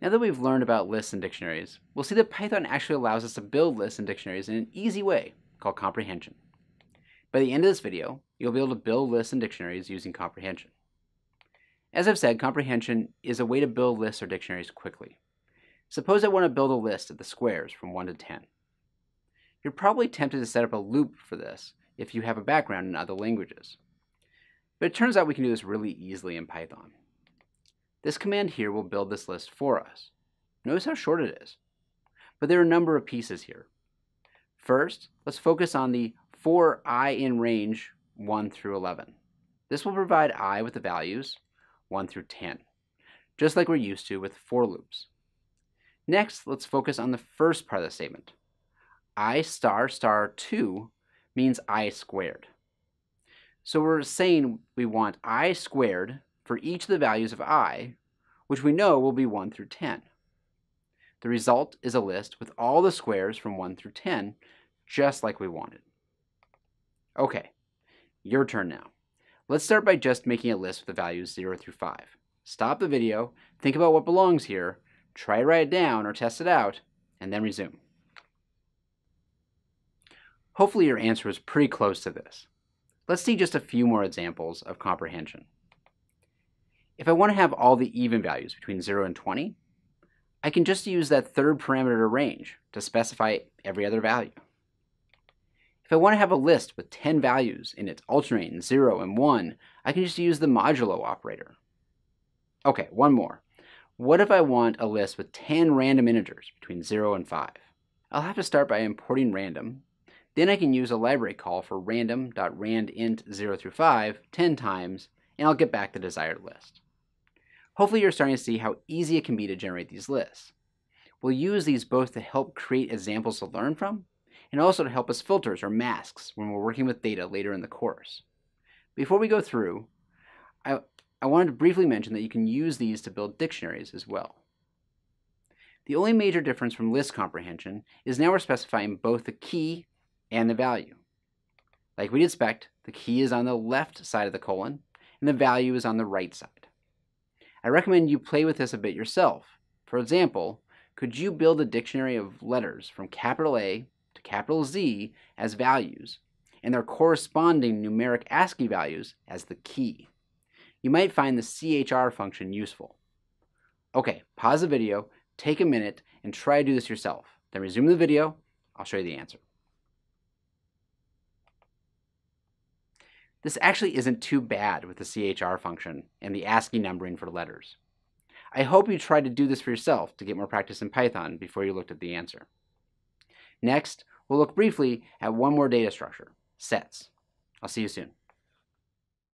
Now that we've learned about lists and dictionaries, we'll see that Python actually allows us to build lists and dictionaries in an easy way called comprehension. By the end of this video, you'll be able to build lists and dictionaries using comprehension. As I've said, comprehension is a way to build lists or dictionaries quickly. Suppose I want to build a list of the squares from 1 to 10. You're probably tempted to set up a loop for this if you have a background in other languages. But it turns out we can do this really easily in Python. This command here will build this list for us. Notice how short it is. But there are a number of pieces here. First, let's focus on the for i in range 1 through 11. This will provide i with the values 1 through 10, just like we're used to with for loops. Next, let's focus on the first part of the statement. i star star 2 means i squared. So we're saying we want i squared for each of the values of i which we know will be 1 through 10. The result is a list with all the squares from 1 through 10, just like we wanted. Okay, your turn now. Let's start by just making a list with the values 0 through 5. Stop the video, think about what belongs here, try to write it down or test it out, and then resume. Hopefully your answer is pretty close to this. Let's see just a few more examples of comprehension. If I want to have all the even values between 0 and 20, I can just use that third parameter range to specify every other value. If I want to have a list with 10 values in its alternating 0 and 1, I can just use the modulo operator. Okay, one more. What if I want a list with 10 random integers between 0 and 5? I'll have to start by importing random. Then I can use a library call for random.randint0 through 5 10 times, and I'll get back the desired list. Hopefully you're starting to see how easy it can be to generate these lists. We'll use these both to help create examples to learn from, and also to help us filters or masks when we're working with data later in the course. Before we go through, I, I wanted to briefly mention that you can use these to build dictionaries as well. The only major difference from list comprehension is now we're specifying both the key and the value. Like we'd expect, the key is on the left side of the colon, and the value is on the right side. I recommend you play with this a bit yourself. For example, could you build a dictionary of letters from capital A to capital Z as values, and their corresponding numeric ASCII values as the key? You might find the CHR function useful. Okay, pause the video, take a minute, and try to do this yourself. Then resume the video, I'll show you the answer. This actually isn't too bad with the CHR function and the ASCII numbering for letters. I hope you tried to do this for yourself to get more practice in Python before you looked at the answer. Next, we'll look briefly at one more data structure, sets. I'll see you soon.